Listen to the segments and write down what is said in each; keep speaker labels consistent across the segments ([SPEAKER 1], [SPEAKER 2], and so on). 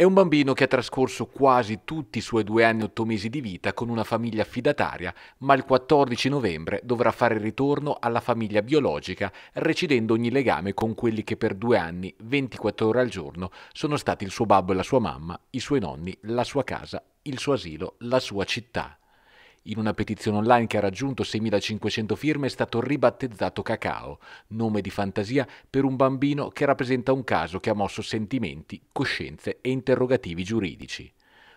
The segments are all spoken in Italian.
[SPEAKER 1] È un bambino che ha trascorso quasi tutti i suoi due anni e otto mesi di vita con una famiglia affidataria, ma il 14 novembre dovrà fare ritorno alla famiglia biologica, recidendo ogni legame con quelli che per due anni, 24 ore al giorno, sono stati il suo babbo e la sua mamma, i suoi nonni, la sua casa, il suo asilo, la sua città. In una petizione online che ha raggiunto 6.500 firme è stato ribattezzato Cacao, nome di fantasia per un bambino che rappresenta un caso che ha mosso sentimenti, coscienze e interrogativi giuridici.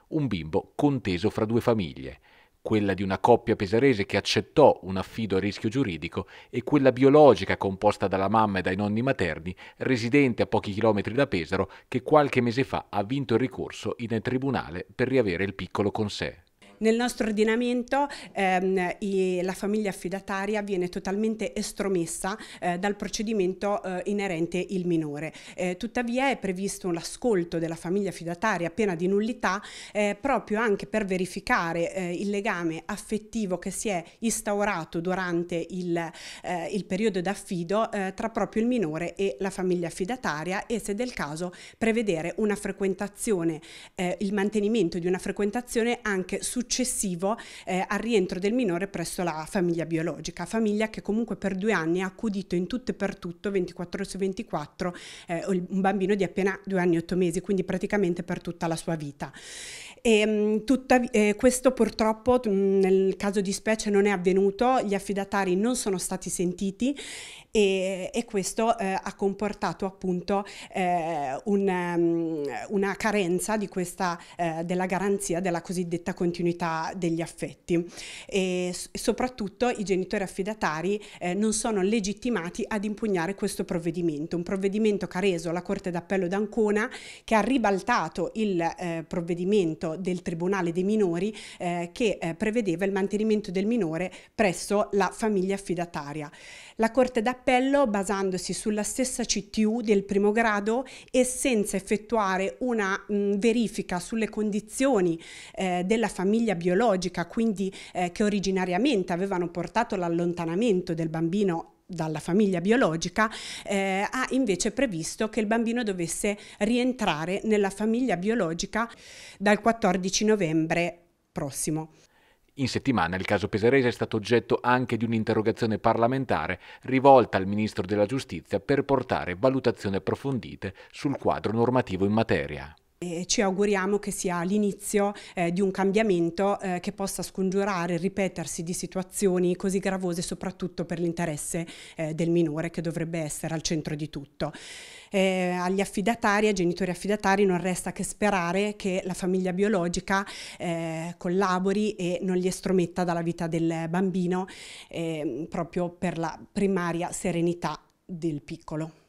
[SPEAKER 1] Un bimbo conteso fra due famiglie, quella di una coppia pesarese che accettò un affido a rischio giuridico e quella biologica composta dalla mamma e dai nonni materni, residente a pochi chilometri da Pesaro, che qualche mese fa ha vinto il ricorso in tribunale per riavere il piccolo con sé.
[SPEAKER 2] Nel nostro ordinamento ehm, i, la famiglia affidataria viene totalmente estromessa eh, dal procedimento eh, inerente il minore. Eh, tuttavia è previsto l'ascolto della famiglia affidataria appena di nullità eh, proprio anche per verificare eh, il legame affettivo che si è instaurato durante il, eh, il periodo d'affido tra proprio il minore e la famiglia affidataria e se del caso prevedere una frequentazione, il mantenimento di una frequentazione anche successiva successivo eh, al rientro del minore presso la famiglia biologica, famiglia che comunque per due anni ha accudito in tutto e per tutto 24 ore su 24 eh, un bambino di appena due anni e otto mesi, quindi praticamente per tutta la sua vita. E, ehm, tuttav- eh, questo purtroppo mm, nel caso di specie non è avvenuto, gli affidatari non sono stati sentiti e, e questo eh, ha comportato appunto eh, un, um, una carenza questa, eh, della garanzia della cosiddetta continuità degli affetti e, soprattutto i genitori affidatari eh, non sono legittimati ad impugnare questo provvedimento, un provvedimento che ha reso la Corte d'Appello d'Ancona che ha ribaltato il eh, provvedimento del Tribunale dei Minori eh, che eh, prevedeva il mantenimento del minore presso la famiglia affidataria. La Corte d'Appello, basandosi sulla stessa CTU del primo grado e senza effettuare una mh, verifica sulle condizioni eh, della famiglia biologica, quindi eh, che originariamente avevano portato all'allontanamento del bambino dalla famiglia biologica, eh, ha invece previsto che il bambino dovesse rientrare nella famiglia biologica dal 14 novembre prossimo.
[SPEAKER 1] In settimana il caso Peserese è stato oggetto anche di un'interrogazione parlamentare rivolta al Ministro della Giustizia per portare valutazioni approfondite sul quadro normativo in materia
[SPEAKER 2] e ci auguriamo che sia l'inizio eh, di un cambiamento eh, che possa scongiurare il ripetersi di situazioni così gravose soprattutto per l'interesse eh, del minore che dovrebbe essere al centro di tutto. Eh, agli affidatari, ai genitori affidatari non resta che sperare che la famiglia biologica eh, collabori e non li estrometta dalla vita del bambino eh, proprio per la primaria serenità del piccolo.